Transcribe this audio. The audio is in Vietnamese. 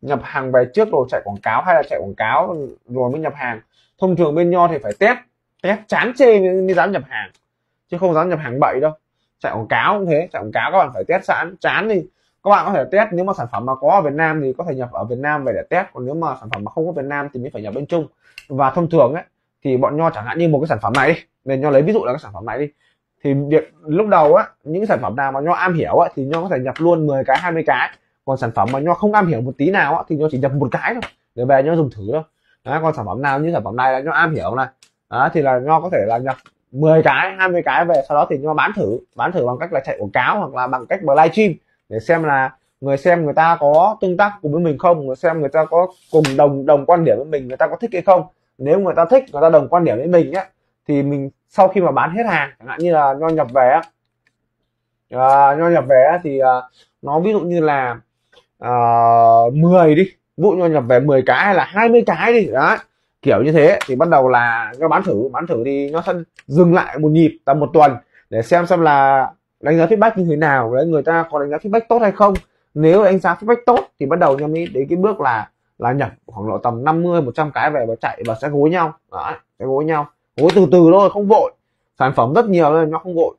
nhập hàng về trước rồi chạy quảng cáo hay là chạy quảng cáo rồi mới nhập hàng thông thường bên nho thì phải test test chán chê mới dám nhập hàng chứ không dám nhập hàng bậy đâu chạy quảng cáo cũng thế chạy quảng cáo các bạn phải test sẵn chán đi các bạn có thể test nếu mà sản phẩm mà có ở Việt Nam thì có thể nhập ở Việt Nam về để test còn nếu mà sản phẩm mà không có Việt Nam thì mới phải nhập bên Trung và thông thường ấy thì bọn nho chẳng hạn như một cái sản phẩm này đi nên nho lấy ví dụ là cái sản phẩm này đi thì việc lúc đầu á những sản phẩm nào mà nho am hiểu á thì nho có thể nhập luôn 10 cái 20 cái còn sản phẩm mà nho không am hiểu một tí nào thì nó chỉ nhập một cái thôi để về nho dùng thử thôi đó, còn sản phẩm nào như sản phẩm này là nho am hiểu này đó, thì là nho có thể là nhập 10 cái 20 cái về sau đó thì nho bán thử bán thử bằng cách là chạy quảng cáo hoặc là bằng cách live stream để xem là người xem người ta có tương tác cùng với mình không người xem người ta có cùng đồng đồng quan điểm với mình người ta có thích hay không nếu người ta thích người ta đồng quan điểm với mình nhé thì mình sau khi mà bán hết hàng chẳng hạn như là nho nhập về á à, nho nhập về thì à, nó ví dụ như là uh, ờ, 10 đi vụ dụ như nhập về 10 cái hay là 20 cái đi đó kiểu như thế thì bắt đầu là các bán thử bán thử thì nó sẽ dừng lại một nhịp tầm một tuần để xem xem là đánh giá feedback như thế nào đấy người ta có đánh giá feedback tốt hay không nếu đánh giá feedback tốt thì bắt đầu nhâm đến cái bước là là nhập khoảng độ tầm 50 100 cái về và chạy và sẽ gối nhau đó sẽ gối nhau gối từ từ thôi không vội sản phẩm rất nhiều nên nó không vội